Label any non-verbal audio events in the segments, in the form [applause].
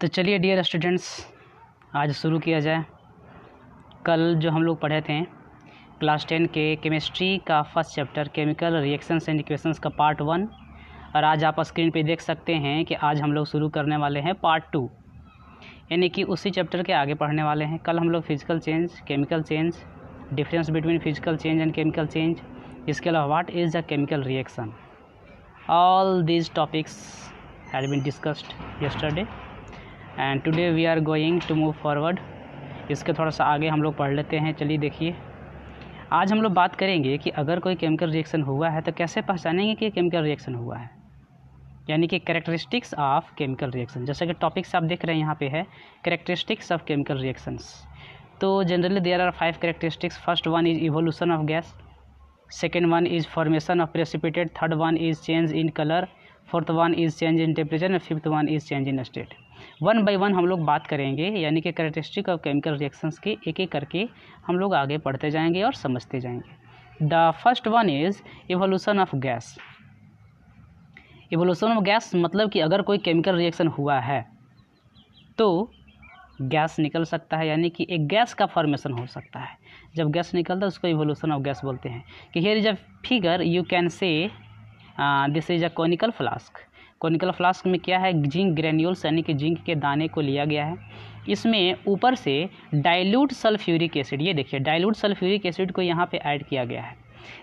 तो चलिए dear students आज शुरू किया जाए कल जो हम लोग पढ़े थे क्लास टेन के केमिस्ट्री का first chapter chemical reactions and equations का पार्ट वन और आज आप स्क्रीन पे देख सकते हैं कि आज हम लोग शुरू करने वाले हैं पार्ट टू यानी कि उसी चैप्टर के आगे पढ़ने वाले हैं कल हम लोग physical change chemical change difference between physical change and chemical change इसके अलावा what is the chemical reaction all these topics had been discussed yesterday and today we are going to move forward इसके थोड़ा सा आगे हम लोग पढ़ लेते हैं चलिए देखिए आज हम लोग बात करेंगे कि अगर कोई केमिकल रिएक्शन हुआ है तो कैसे पहचानेंगे कि केमिकल रिएक्शन हुआ है यानी कि करेक्टरिस्टिक्स ऑफ केमिकल रिएक्शन जैसे कि टॉपिक्स आप देख रहे हैं यहाँ पे है करेक्टरिस्टिक्स ऑफ केमिकल रिएक्शंस तो generally there are five characteristics first one is evolution of gas second one is formation of precipitated third one is change in colour fourth one is change in temperature and fifth one is change in state one by one हम लोग बात करेंगे यानी कि करेटिस्टिक of chemical reactions के एक एक करके हम लोग आगे पढ़ते जाएंगे और समझते जाएंगे the first one is evolution of gas evolution of gas मतलब कि अगर कोई केमिकल रिएक्शन हुआ है तो गैस निकल सकता है यानी कि एक गैस का फॉर्मेशन हो सकता है जब गैस निकलता है उसको इवोल्यूशन ऑफ गैस बोलते हैं कि here is a figure you can say this is a conical flask conical flask में क्या है जिंक ग्रेन्यूल्स यानी कि जिंक के दाने को लिया गया है इसमें ऊपर से डाइल्यूट सल्फ्यूरिक एसिड ये देखिए डाइल्यूट सल्फ्यूरिक एसिड को यहाँ पे ऐड किया गया है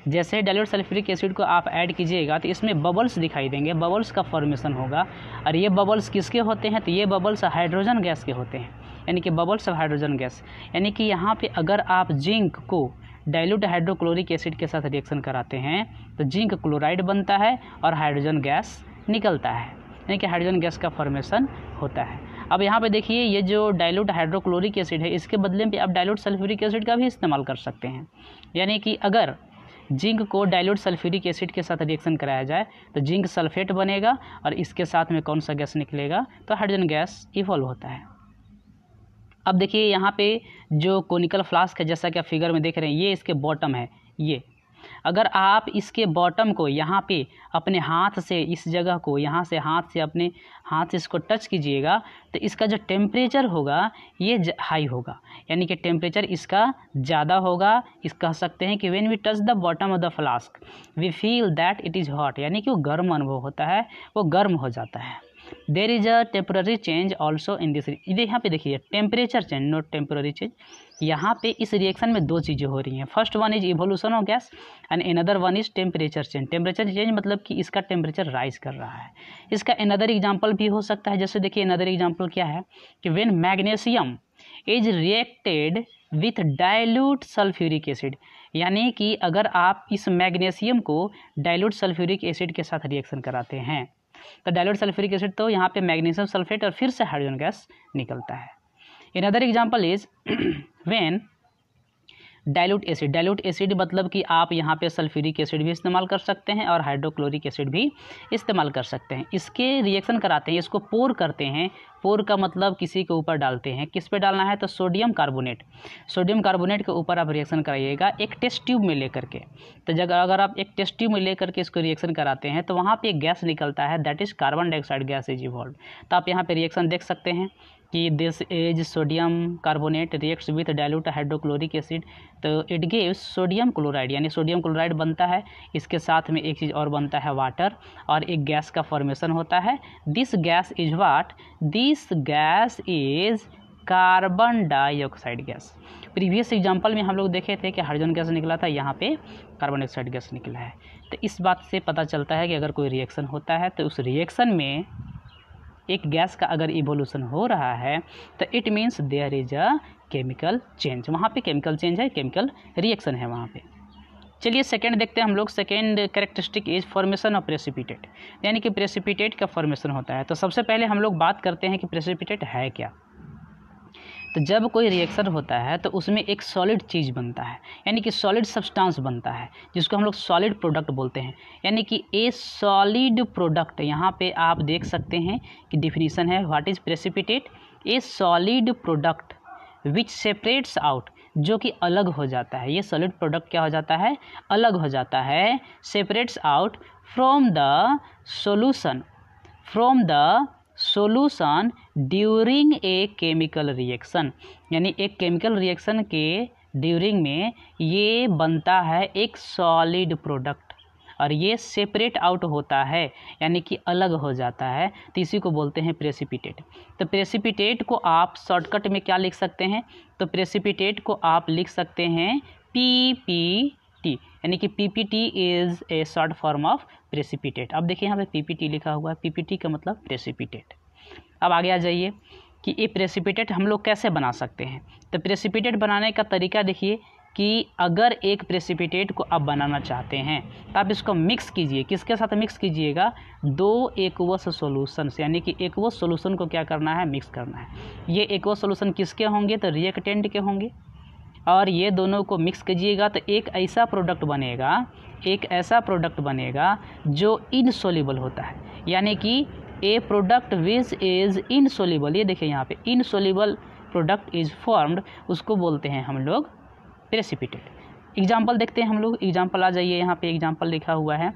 जैसे डाइल्यूट सल्फ्यूरिक एसिड को आप ऐड कीजिएगा तो इसमें बबल्स दिखाई देंगे बबल्स का फॉर्मेशन होगा और ये बबल्स किसके होते हैं तो ये बबल्स हाइड्रोजन गैस के होते हैं यानी कि बबल्स ऑफ हाइड्रोजन गैस यानी कि यहाँ पे अगर आप जिंक को डाइल्यूट हाइड्रोक्लोरिक एसिड के साथ रिएक्शन कराते हैं तो जिंक क्लोराइड बनता है और हाइड्रोजन गैस निकलता है यानी कि हाइड्रोजन गैस का फॉर्मेशन होता है अब यहाँ पे देखिए ये जो डाइल्यूट हाइड्रोक्लोरिक एसिड है इसके बदले में आप डाइल्यूट सल्फ्यूरिक एसिड का भी इस्तेमाल कर सकते हैं यानी कि अगर जिंक को डाइल्यूट सल्फ्यूरिक एसिड के साथ रिएक्शन कराया जाए तो जिंक सल्फेट बनेगा और इसके साथ में कौन सा गैस निकलेगा तो हाइड्रोजन गैस इवॉल्व होता है अब देखिए यहाँ पे जो कोनिकल फ्लास्क है जैसा कि आप फिगर में देख रहे हैं ये इसके बॉटम है ये अगर आप इसके बॉटम को यहाँ पे अपने हाथ से इस जगह को यहाँ से हाथ से अपने हाथ से इसको टच कीजिएगा तो इसका जो टेम्परेचर होगा ये हाई होगा यानी कि टेम्परेचर इसका ज़्यादा होगा इस कह सकते हैं कि when we touch the bottom of the flask we feel that it is hot यानी कि वो गर्म अनुभव होता है वो गर्म हो जाता है there is a temporary change also in this यहाँ पे देखिए temperature change not temporary change यहाँ पे इस रिएक्शन में दो चीज़ें हो रही हैं first one is evolution of gas and another one is temperature change temperature change मतलब कि इसका टेम्परेचर राइज कर रहा है इसका एनदर एग्जाम्पल भी हो सकता है जैसे देखिए एनदर एग्जाम्पल क्या है कि when magnesium is reacted with dilute sulphuric acid यानी कि अगर आप इस मैग्नेशियम को डायल्यूट सल्फ्यूरिक एसिड के साथ रिएक्शन कराते हैं तो डायलोड सल्फ्यूरिक एसिड तो यहाँ पे मैग्नीशियम सल्फेट और फिर से हाइड्रोजन गैस निकलता है in other example is when dilute acid dilute acid मतलब कि आप यहाँ पे सल्फ्यूरिक एसिड भी इस्तेमाल कर सकते हैं और हाइड्रोक्लोरिक एसिड भी इस्तेमाल कर सकते हैं इसके रिएक्शन कराते हैं इसको पोर करते हैं पोर का मतलब किसी के ऊपर डालते हैं किस पे डालना है तो सोडियम कार्बोनेट सोडियम कार्बोनेट के ऊपर आप रिएक्शन कराइएगा एक टेस्ट ट्यूब में लेकर के तो जब अगर आप एक टेस्ट ट्यूब में लेकर के इसको रिएक्शन कराते हैं तो वहाँ पे एक गैस निकलता है that is carbon dioxide gas is evolve तो आप यहाँ पे रिएक्शन देख सकते हैं कि this is sodium carbonate reacts with dilute hydrochloric acid तो इट गिव्स सोडियम क्लोराइड यानी सोडियम क्लोराइड बनता है इसके साथ में एक चीज़ और बनता है वाटर और एक गैस का फॉर्मेशन होता है this gas is what this gas is carbon dioxide gas previous example में हम लोग देखे थे कि हाइड्रोजन गैस निकला था यहाँ पे कार्बन डाइऑक्साइड गैस निकला है तो इस बात से पता चलता है कि अगर कोई रिएक्शन होता है तो उस रिएक्शन में एक गैस का अगर इवोल्यूशन हो रहा है तो it means there is a chemical change वहाँ पे केमिकल चेंज है केमिकल रिएक्शन है वहाँ पे चलिए सेकेंड देखते हैं हम लोग second characteristic is formation of precipitate यानी कि प्रेसिपिटेट का फॉर्मेशन होता है तो सबसे पहले हम लोग बात करते हैं कि प्रेसिपिटेट है क्या तो जब कोई रिएक्शन होता है तो उसमें एक सॉलिड चीज़ बनता है यानी कि सॉलिड सब्सटेंस बनता है जिसको हम लोग सॉलिड प्रोडक्ट बोलते हैं यानी कि ए सॉलिड प्रोडक्ट यहाँ पे आप देख सकते हैं कि डिफिनीसन है what is precipitate a solid product which separates out जो कि अलग हो जाता है ये सॉलिड प्रोडक्ट क्या हो जाता है अलग हो जाता है separates out from the solution from the solution during a chemical reaction यानी एक केमिकल रिएक्शन के ड्यूरिंग में ये बनता है एक सॉलिड प्रोडक्ट और ये सेपरेट आउट होता है यानी कि अलग हो जाता है तो इसी को बोलते हैं प्रेसिपिटेट तो प्रेसिपिटेट को आप शॉर्टकट में क्या लिख सकते हैं तो प्रेसिपिटेट को आप लिख सकते हैं पी पी टी यानी कि PPT is a short form of precipitate अब देखिए यहाँ पे पीपीटी लिखा हुआ है पीपीटी का मतलब प्रेसिपिटेट अब आगे आ जाइए कि ये प्रेसिपिटेट हम लोग कैसे बना सकते हैं तो प्रेसिपिटेट बनाने का तरीका देखिए कि अगर एक प्रेसिपिटेट को आप बनाना चाहते हैं तो आप इसको मिक्स कीजिए किसके साथ मिक्स कीजिएगा दो एकवस सोलूशन से यानी कि एकवस सोलूशन को क्या करना है मिक्स करना है ये एकवस सोलूशन किसके होंगे तो रिएक्टेंट के होंगे और ये दोनों को मिक्स कीजिएगा तो एक ऐसा प्रोडक्ट बनेगा एक ऐसा प्रोडक्ट बनेगा जो इनसोलिबल होता है यानी कि a product which is insoluble ये देखिए यहाँ पे इनसोलिबल प्रोडक्ट इज़ फॉर्म्ड उसको बोलते हैं हम लोग प्रेसिपिटेट एग्जाम्पल देखते हैं हम लोग एग्जाम्पल आ जाइए यहाँ पे एग्जाम्पल लिखा हुआ है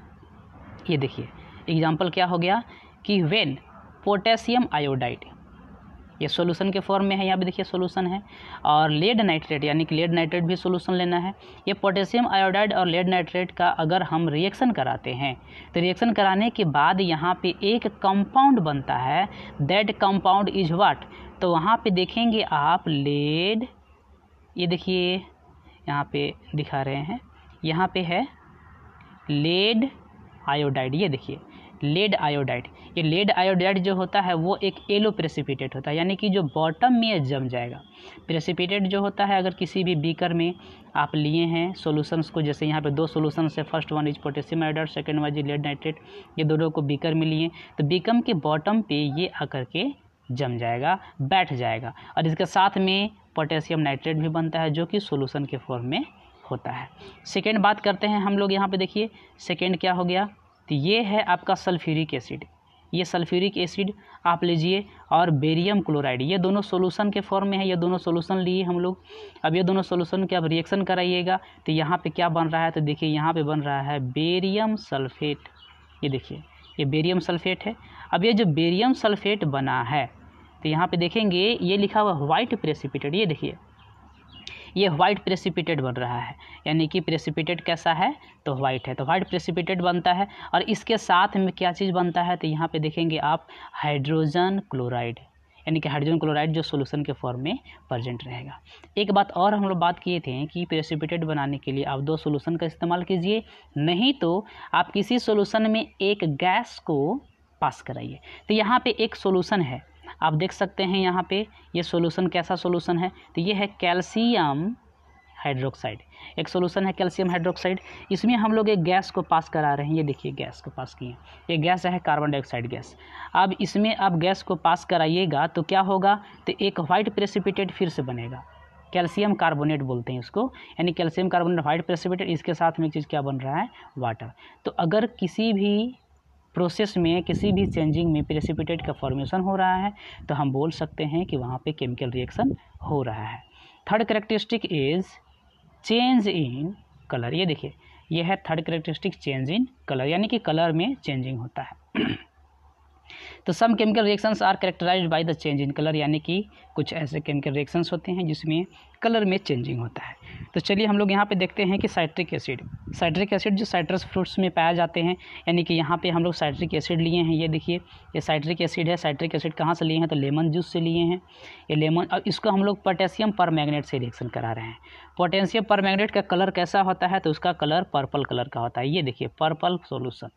ये देखिए एग्जाम्पल क्या हो गया कि वेन पोटेशियम आयोडाइड ये सोल्यूशन के फॉर्म में है यहाँ पे देखिए सोल्यूशन है और लेड नाइट्रेट यानी कि लेड नाइट्रेट भी सोल्यूशन लेना है ये पोटेशियम आयोडाइड और लेड नाइट्रेट का अगर हम रिएक्शन कराते हैं तो रिएक्शन कराने के बाद यहाँ पे एक कंपाउंड बनता है दैट कंपाउंड इज वाट तो वहाँ पे देखेंगे आप लेड ये देखिए यहाँ पे दिखा रहे हैं यहाँ पे है लेड आयोडाइड ये देखिए लेड आयोडाइड ये लेड आयोडाइड जो होता है वो एक एलो प्रेसिपिटेट होता है यानी कि जो बॉटम में जम जाएगा प्रेसिपिटेट जो होता है अगर किसी भी बीकर में आप लिए हैं सॉल्यूशंस को जैसे यहाँ पे दो सॉल्यूशंस है first one is potassium iodide second one is lead nitrate ये दोनों को बीकर में लिए तो बीकम के बॉटम पर ये आकर के जम जाएगा बैठ जाएगा और इसके साथ में पोटेशियम नाइट्रेट भी बनता है जो कि सोलूसन के फॉर्म में होता है सेकेंड बात करते हैं हम लोग यहाँ पे देखिए सेकेंड क्या हो गया तो ये है आपका सल्फ्यूरिक एसिड ये सल्फ्यूरिक एसिड आप लीजिए और बेरियम क्लोराइड ये दोनों सोल्यूशन के फॉर्म में है ये दोनों सोल्यूशन लिए हम लोग अब ये दोनों सोल्यूशन के आप रिएक्शन कराइएगा तो यहाँ पे क्या बन रहा है तो देखिए यहाँ पे बन रहा है बेरियम सल्फेट ये देखिए ये बेरियम सल्फेट है अब ये जो बेरियम सल्फेट बना है तो यहाँ पे देखेंगे ये लिखा हुआ व्हाइट प्रेसिपिटेड ये देखिए ये व्हाइट प्रेसिपिटेड बन रहा है यानी कि प्रेसिपिटेड कैसा है तो वाइट है तो वाइट प्रेसिपिटेड बनता है और इसके साथ में क्या चीज़ बनता है तो यहाँ पे देखेंगे आप हाइड्रोजन क्लोराइड यानी कि हाइड्रोजन क्लोराइड जो सोल्यूशन के फॉर्म में प्रजेंट रहेगा एक बात और हम लोग बात किए थे कि प्रेसिपिटेड बनाने के लिए आप दो सोल्यूशन का इस्तेमाल कीजिए नहीं तो आप किसी सोल्यूशन में एक गैस को पास कराइए तो यहाँ पे एक सोल्यूशन है आप देख सकते हैं यहाँ पे ये सोल्यूशन कैसा सोल्यूशन है तो ये है कैल्शियम हाइड्रोक्साइड एक सोल्यूशन है कैल्शियम हाइड्रोक्साइड इसमें हम लोग एक गैस को पास करा रहे हैं ये देखिए गैस को पास किए ये गैस है कार्बन डाइऑक्साइड गैस अब इसमें आप गैस को पास कराइएगा तो क्या होगा तो एक वाइट प्रेसिपिटेट फिर से बनेगा कैल्शियम कार्बोनेट बोलते हैं इसको यानी कैल्शियम कार्बोनेट वाइट प्रेसिपिटेट इसके साथ में एक चीज़ क्या बन रहा है वाटर तो अगर किसी भी प्रोसेस में किसी भी चेंजिंग में प्रेसिपिटेट का फॉर्मेशन हो रहा है तो हम बोल सकते हैं कि वहाँ पे केमिकल रिएक्शन हो रहा है third characteristic is change in colour ये देखिए यह है third characteristic change in colour यानी कि कलर में चेंजिंग होता है तो some chemical reactions are characterised by the change in colour यानी कि कुछ ऐसे केमिकल रिएक्शंस होते हैं जिसमें कलर में चेंजिंग होता है तो चलिए हम लोग यहाँ पे देखते हैं कि साइट्रिक एसिड साइट्रिक एसिड जो साइट्रस फ्रूट्स में पाए जाते हैं यानी कि यहाँ पे हम लोग साइट्रिक एसिड लिए हैं ये देखिए ये साइट्रिक एसिड है साइट्रिक एसिड कहाँ से लिए हैं तो लेमन जूस से लिए हैं ये लेमन और इसको हम लोग पोटेशियम पर से रिएक्शन करा रहे हैं पोटेशियम पर का कलर कैसा होता है तो उसका कलर पर्पल कलर का होता है ये देखिए पर्पल सोल्यूशन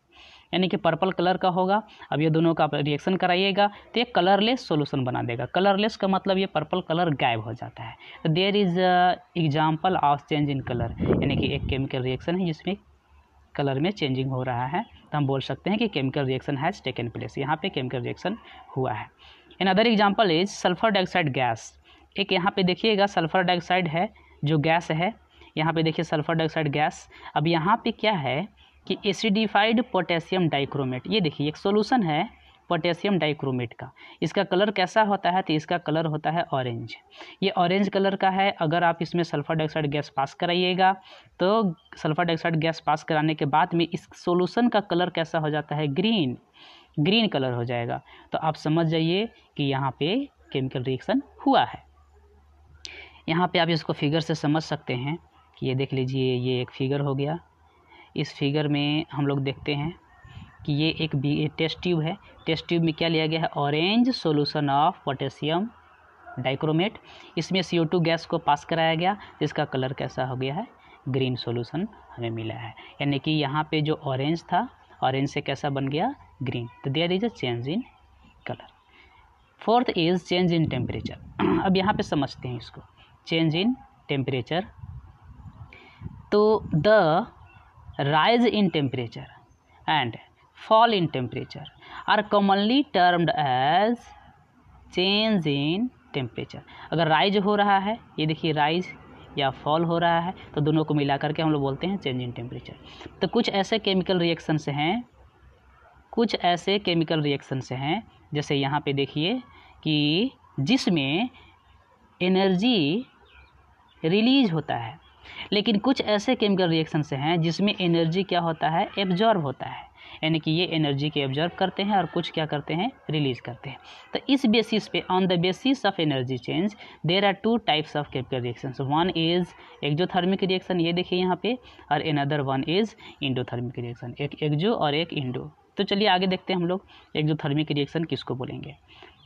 यानी कि पर्पल कलर का होगा अब ये दोनों का आप रिएक्शन कराइएगा तो ये कलरलेस सोल्यूशन बना देगा कलरलेस का मतलब ये पर्पल कलर गायब हो जाता है तो there is example of change in colour यानी कि एक केमिकल रिएक्शन है जिसमें कलर में चेंजिंग हो रहा है तो हम बोल सकते हैं कि chemical reaction has taken place यहाँ पे केमिकल रिएक्शन हुआ है in other example is sulphur dioxide gas एक यहाँ पे देखिएगा सल्फर डाइऑक्साइड है जो गैस है यहाँ पे देखिए सल्फर डाइऑक्साइड गैस अब यहाँ पे क्या है कि एसिडिफाइड पोटेशियम डाइक्रोमेट ये देखिए एक सोल्यूशन है पोटेशियम डाइक्रोमेट का इसका कलर कैसा होता है तो इसका कलर होता है ऑरेंज ये ऑरेंज कलर का है अगर आप इसमें सल्फर डाइऑक्साइड गैस पास कराइएगा तो सल्फर डाइऑक्साइड गैस पास कराने के बाद में इस सोल्यूशन का कलर कैसा हो जाता है ग्रीन ग्रीन कलर हो जाएगा तो आप समझ जाइए कि यहाँ पे केमिकल रिएक्शन हुआ है यहाँ पे आप इसको फिगर से समझ सकते हैं कि ये देख लीजिए ये एक फिगर हो गया इस फिगर में हम लोग देखते हैं कि ये एक टेस्ट ट्यूब है टेस्ट ट्यूब में क्या लिया गया है orange solution of potassium dichromate इसमें सी गैस को पास कराया गया जिसका कलर कैसा हो गया है ग्रीन सोल्यूशन हमें मिला है यानी कि यहाँ पे जो ऑरेंज था ऑरेंज से कैसा बन गया ग्रीन तो there is a change in colour fourth is change in temperature [clears throat] अब यहाँ पे समझते हैं इसको चेंज इन टेम्परेचर तो the rise in temperature and fall in temperature are commonly termed as change in temperature अगर राइज हो रहा है ये देखिए राइज या फॉल हो रहा है तो दोनों को मिला करके हम लोग बोलते हैं चेंज इन टेम्परेचर तो कुछ ऐसे केमिकल रिएक्शन से हैं कुछ ऐसे केमिकल रिएक्शन से हैं जैसे यहाँ पे देखिए कि जिसमें एनर्जी रिलीज होता है लेकिन कुछ ऐसे केमिकल रिएक्शंस हैं जिसमें एनर्जी क्या होता है एब्जॉर्ब होता है यानी कि ये एनर्जी के ऑब्जर्व करते हैं और कुछ क्या करते हैं रिलीज करते हैं तो इस बेसिस पे on the basis of energy change there are two types of chemical reaction one is exothermic reaction ये देखिए यहाँ पे और another one is endothermic reaction एक एक्जो और एक इंडो तो चलिए आगे देखते हैं हम लोग एक्जोथर्मिक रिएक्शन किसको बोलेंगे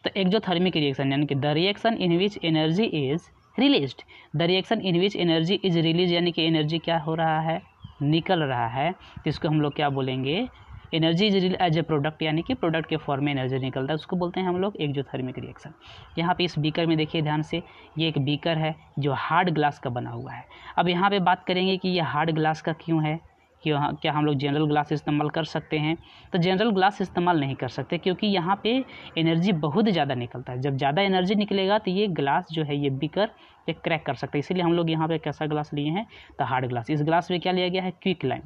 तो एक्जोथर्मिक रिएक्शन यानी कि the reaction in which energy is released the reaction in which energy is release यानी कि एनर्जी क्या हो रहा है निकल रहा है इसको हम लोग क्या बोलेंगे energy is as a product यानी कि प्रोडक्ट के फॉर्म में एनर्जी निकलता है उसको बोलते हैं हम लोग एक्जोथर्मिक रिएक्शन यहाँ पे इस बीकर में देखिए ध्यान से ये एक बीकर है जो हार्ड ग्लास का बना हुआ है अब यहाँ पे बात करेंगे कि ये हार्ड ग्लास का क्यों है कि क्या हम लोग जनरल ग्लास इस्तेमाल कर सकते हैं तो जनरल ग्लास इस्तेमाल नहीं कर सकते क्योंकि यहाँ पे एनर्जी बहुत ज़्यादा निकलता है जब ज़्यादा एनर्जी निकलेगा तो ये ग्लास जो है ये बिकर ये क्रैक कर सकते हैं इसीलिए हम लोग यहाँ पर कैसा ग्लास लिए हैं तो हार्ड ग्लास इस ग्लास में क्या लिया गया है क्विक लाइम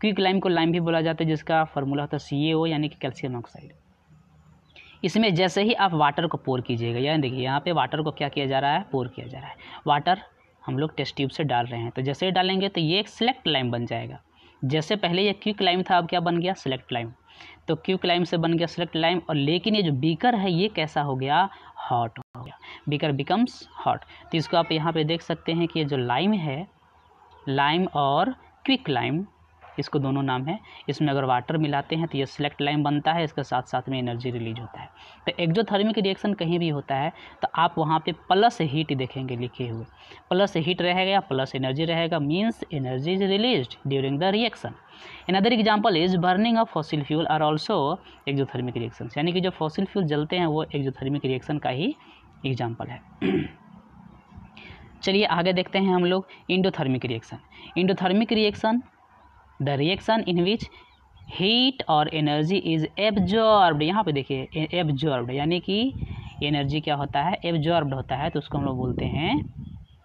क्विक लाइम को लाइम भी बोला जाता है जिसका फॉर्मूला होता है सी यानी कि कैल्शियम ऑक्साइड इसमें जैसे ही आप वाटर को पोर कीजिएगा यानी देखिए यहाँ पे वाटर को क्या किया जा रहा है पोर किया जा रहा है वाटर हम लोग टेस्ट ट्यूब से डाल रहे हैं तो जैसे ही डालेंगे तो ये एक सिलेक्ट लाइम बन जाएगा जैसे पहले ये क्यू क्लाइम था अब क्या बन गया सेलेक्ट क्लाइम तो क्यू क्लाइम से बन गया सेलेक्ट क्लाइम और लेकिन ये जो बीकर है ये कैसा हो गया हॉट हो गया बीकर बिकम्स हॉट तो इसको आप यहाँ पे देख सकते हैं कि ये जो लाइम है लाइम और क्विक लाइम इसको दोनों नाम है इसमें अगर वाटर मिलाते हैं तो ये सिलेक्ट लाइन बनता है इसके साथ साथ में एनर्जी रिलीज होता है तो एक्जोथर्मिक रिएक्शन कहीं भी होता है तो आप वहाँ पे प्लस हीट देखेंगे लिखे हुए प्लस हीट रहेगा प्लस एनर्जी रहेगा means energy is release during the reaction other example is burning of fossil fuel are also exothermic reaction यानी कि जो फॉसिल फ्यूल जलते हैं वो एक्जोथर्मिक रिएक्शन का ही एग्जाम्पल है [clears throat] चलिए आगे देखते हैं हम लोग endothermic reaction endothermic reaction the reaction in which heat और एनर्जी इज एब्जॉर्ब्ड यहाँ पे देखिए एब्जॉर्ब्ड यानी कि एनर्जी क्या होता है एब्जॉर्ब्ड होता है तो उसको हम लोग बोलते हैं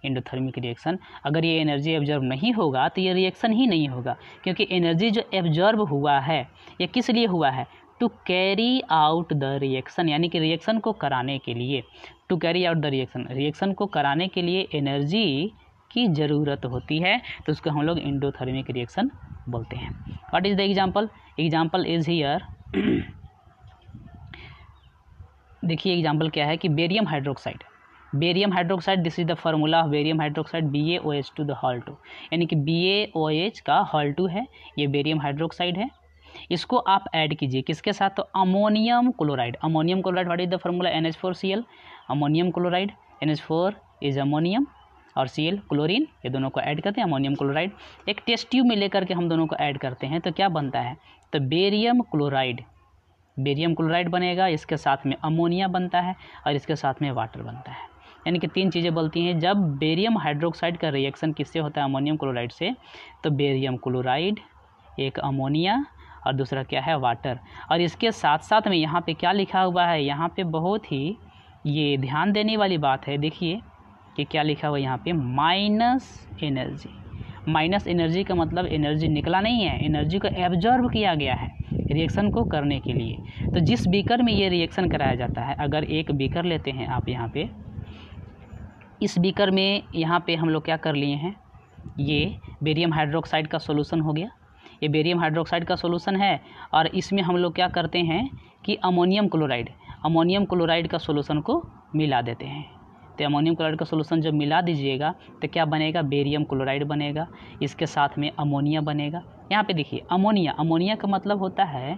इंडोथर्मिक रिएक्शन अगर ये एनर्जी एब्जॉर्ब नहीं होगा तो ये रिएक्शन ही नहीं होगा क्योंकि एनर्जी जो एब्जॉर्ब हुआ है ये किस लिए हुआ है to carry out the reaction यानी कि रिएक्शन को कराने के लिए to carry out the reaction reaction को कराने के लिए एनर्जी की ज़रूरत होती है तो उसको हम लोग इंडोथर्मिक रिएक्शन बोलते हैं what is the example example is here देखिए एग्जाम्पल क्या है कि barium hydroxide barium hydroxide this is the formula of barium hydroxide B A O H two the whole two यानी कि बी ए ओ एच का whole two है ये barium hydroxide है इसको आप ऐड कीजिए किसके साथ तो ammonium chloride ammonium chloride what is the formula N H four C L ammonium chloride N H four is ammonium और सी क्लोरीन ये दोनों को ऐड करते हैं अमोनियम क्लोराइड एक टेस्ट ट्यूब में लेकर के हम दोनों को ऐड करते हैं तो क्या बनता है तो बेरियम क्लोराइड बेरियम क्लोराइड बनेगा इसके साथ में अमोनिया बनता है और इसके साथ में वाटर बनता है यानी कि तीन चीज़ें बोलती हैं जब बेरियम हाइड्रोक्साइड का रिएक्शन किससे होता है अमोनियम क्लोराइड से तो बेरियम क्लोराइड एक अमोनिया और दूसरा क्या है वाटर और इसके साथ साथ में यहाँ पे क्या लिखा हुआ है यहाँ पे बहुत ही ये ध्यान देने वाली बात है देखिए कि क्या लिखा हुआ यहाँ पे माइनस एनर्जी माइनस एनर्जी का मतलब एनर्जी निकला नहीं है एनर्जी को एब्जॉर्ब किया गया है रिएक्शन को करने के लिए तो जिस बीकर में ये रिएक्शन कराया जाता है अगर एक बीकर लेते हैं आप यहाँ पे इस बीकर में यहाँ पे हम लोग क्या कर लिए हैं ये बेरियम हाइड्रोक्साइड का सोलूसन हो गया ये बेरियम हाइड्रोक्साइड का सोलूसन है और इसमें हम लोग क्या करते हैं कि अमोनियम क्लोराइड अमोनियम क्लोराइड का सोलूसन को मिला देते हैं तो अमोनियम क्लोराइड का सोलूसन जब मिला दीजिएगा तो क्या बनेगा बेरियम क्लोराइड बनेगा इसके साथ में अमोनिया बनेगा यहाँ पे देखिए अमोनिया अमोनिया का मतलब होता है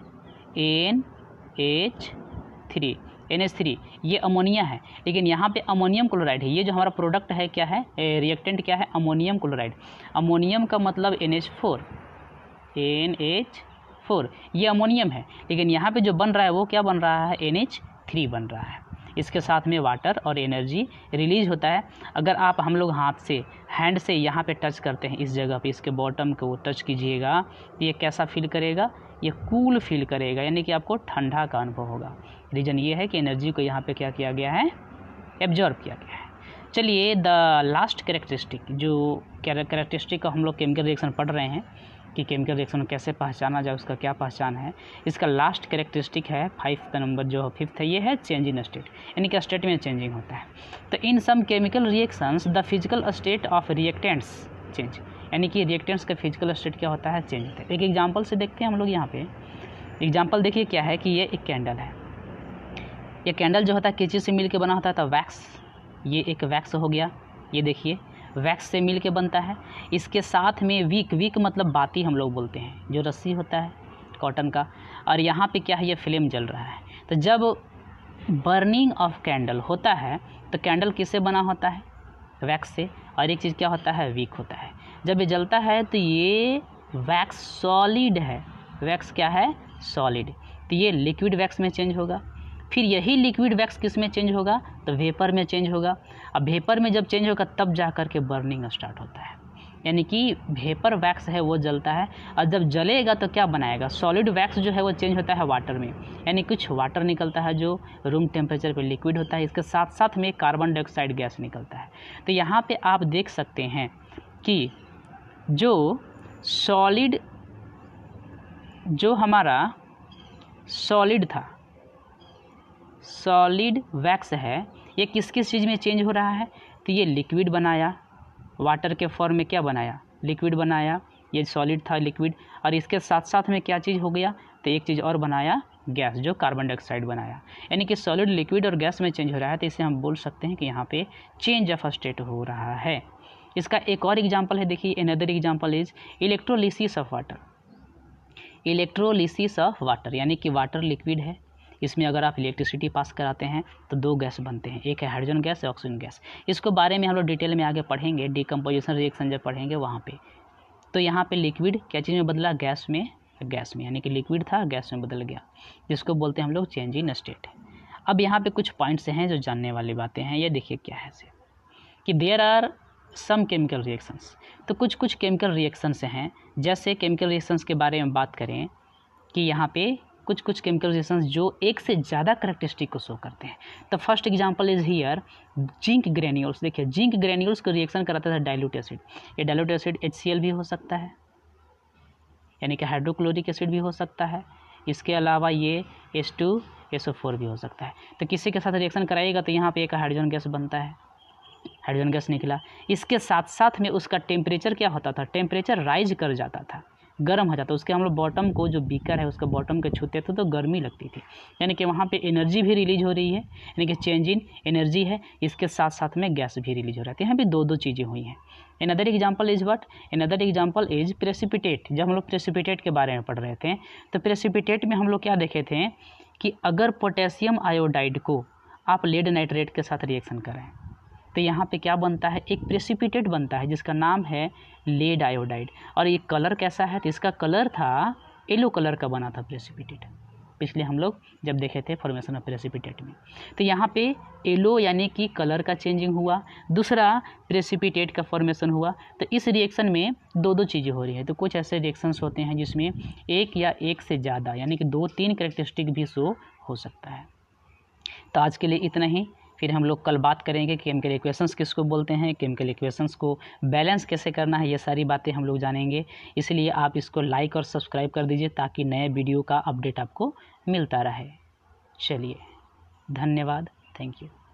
N H three N H three ये अमोनिया है लेकिन यहाँ पे अमोनियम क्लोराइड है ये जो हमारा प्रोडक्ट है क्या है रिएक्टेंट क्या है अमोनियम क्लोराइड अमोनियम का मतलब N H four N H four ये अमोनियम है लेकिन यहाँ पे जो बन रहा है वो क्या बन रहा है एन एच थ्री बन रहा है इसके साथ में वाटर और एनर्जी रिलीज होता है अगर आप हम लोग हाथ से हैंड से यहाँ पे टच करते हैं इस जगह पे इसके बॉटम को टच कीजिएगा तो ये कैसा फील करेगा ये कूल फील करेगा यानी कि आपको ठंडा का अनुभव होगा रीज़न ये है कि एनर्जी को यहाँ पर क्या किया गया है एब्जॉर्ब किया गया है चलिए द लास्ट करेक्टरिस्टिक जो करेक्टरिस्टिक का हम लोग केमिकल रिएक्शन पढ़ रहे हैं कि केमिकल रिएक्शन को कैसे पहचाना जाए उसका क्या पहचान है इसका लास्ट करेक्टरिस्टिक है फाइव का नंबर जो फिफ्थ है ये है चेंज इन स्टेट यानी कि स्टेट में चेंजिंग होता है तो in some chemical reactions the physical state of reactants change यानी कि रिएक्टेंट्स का फिजिकल स्टेट क्या होता है चेंज होता है एक एग्जाम्पल से देखते हैं हम लोग यहाँ पे एग्जाम्पल देखिए क्या है कि ये एक कैंडल है ये कैंडल जो होता है किसी से मिल के बना होता है तो वैक्स ये एक वैक्स हो गया ये देखिए वैक्स से मिल के बनता है इसके साथ में वीक वीक मतलब बाती हम लोग बोलते हैं जो रस्सी होता है कॉटन का और यहाँ पे क्या है ये फ्लेम जल रहा है तो जब बर्निंग ऑफ कैंडल होता है तो कैंडल किससे बना होता है वैक्स से और एक चीज़ क्या होता है वीक होता है जब ये जलता है तो ये वैक्स सॉलिड है वैक्स क्या है सॉलिड तो ये लिक्विड वैक्स में चेंज होगा फिर यही लिक्विड वैक्स किस में चेंज होगा तो वेपर में चेंज होगा अब भेपर में जब चेंज होगा तब जा कर के बर्निंग स्टार्ट होता है यानी कि भेपर वैक्स है वो जलता है और जब जलेगा तो क्या बनाएगा सॉलिड वैक्स जो है वो चेंज होता है वाटर में यानी कुछ वाटर निकलता है जो रूम टेम्परेचर पे लिक्विड होता है इसके साथ साथ में कार्बन डाइऑक्साइड गैस निकलता है तो यहाँ पे आप देख सकते हैं कि जो सॉलिड जो हमारा सॉलिड था सॉलिड वैक्स है ये किस किस चीज़ में चेंज हो रहा है तो ये लिक्विड बनाया वाटर के फॉर्म में क्या बनाया लिक्विड बनाया ये सॉलिड था लिक्विड और इसके साथ साथ में क्या चीज़ हो गया तो एक चीज़ और बनाया गैस जो कार्बन डाइऑक्साइड बनाया यानी कि सॉलिड लिक्विड और गैस में चेंज हो रहा है तो इसे हम बोल सकते हैं कि यहाँ पे चेंज ऑफ स्टेट हो रहा है इसका एक और एग्जाम्पल है देखिए another example is electrolysis of water electrolysis of water यानी कि वाटर लिक्विड है इसमें अगर आप इलेक्ट्रिसिटी पास कराते हैं तो दो गैस बनते हैं एक है हाइड्रोजन गैस और ऑक्सीजन गैस इसको बारे में हम लोग डिटेल में आगे पढ़ेंगे डिकम्पोजिशन रिएक्शन जब पढ़ेंगे वहाँ पर तो यहाँ पर लिक्विड क्या चीज़ में बदला गैस में गैस में यानी कि लिक्विड था गैस में बदल गया जिसको बोलते हैं हम लोग चेंज इन स्टेट अब यहाँ पे कुछ पॉइंट्स हैं जो जानने वाली बातें हैं ये देखिए क्या है इसे कि there are some chemical reactions तो कुछ कुछ केमिकल रिएक्शंस हैं जैसे केमिकल रिएक्शंस के बारे में बात करें कि यहाँ पे कुछ कुछ केमिकल रिएक्शन जो एक से ज़्यादा करेक्टरिस्टिक को शो करते हैं the first example is here zinc granules देखिए जिंक ग्रेन्यूल्स को रिएक्शन कराता था डायलूट एसिड ये डायलूट एसिड एच भी हो सकता है यानी कि हाइड्रोक्लोरिक एसिड भी हो सकता है इसके अलावा ये S two S O four भी हो सकता है तो किसी के साथ रिएक्शन कराइएगा तो यहाँ पे एक हाइड्रोजन गैस बनता है हाइड्रोजन गैस निकला इसके साथ साथ में उसका टेम्परेचर क्या होता था टेम्परेचर राइज कर जाता था गर्म हो जाता उसके हम लोग बॉटम को जो बीकर है उसका बॉटम के छूते थे तो गर्मी लगती थी यानी कि वहाँ पे एनर्जी भी रिलीज हो रही है यानी कि चेंज इन एनर्जी है इसके साथ साथ में गैस भी रिलीज हो रहा है तो यहाँ भी दो दो चीज़ें हुई हैं another example is what another example is precipitate जब हम लोग प्रेसिपिटेट के बारे में पढ़ रहे थे तो प्रेसिपिटेट में हम लोग क्या देखे थे कि अगर पोटेशियम आयोडाइड को आप लेड नाइट्रेट के साथ रिएक्शन करें तो यहाँ पे क्या बनता है एक प्रेसिपिटेट बनता है जिसका नाम है ले डायोडाइड और ये कलर कैसा है तो इसका कलर था येलो कलर का बना था प्रेसिपिटेट पिछले हम लोग जब देखे थे फॉर्मेशन ऑफ प्रेसिपिटेट में तो यहाँ पे येलो यानी कि कलर का चेंजिंग हुआ दूसरा प्रेसिपिटेट का फॉर्मेशन हुआ तो इस रिएक्शन में दो दो चीज़ें हो रही है तो कुछ ऐसे रिएक्शंस होते हैं जिसमें एक या एक से ज़्यादा यानी कि दो तीन करेक्टरिस्टिक भी शो हो सकता है तो आज के लिए इतना ही फिर हम लोग कल बात करेंगे केमिकल इक्वेशंस किसको बोलते हैं केमिकल इक्वेशंस को बैलेंस कैसे करना है ये सारी बातें हम लोग जानेंगे इसलिए आप इसको लाइक और सब्सक्राइब कर दीजिए ताकि नए वीडियो का अपडेट आपको मिलता रहे चलिए धन्यवाद थैंक यू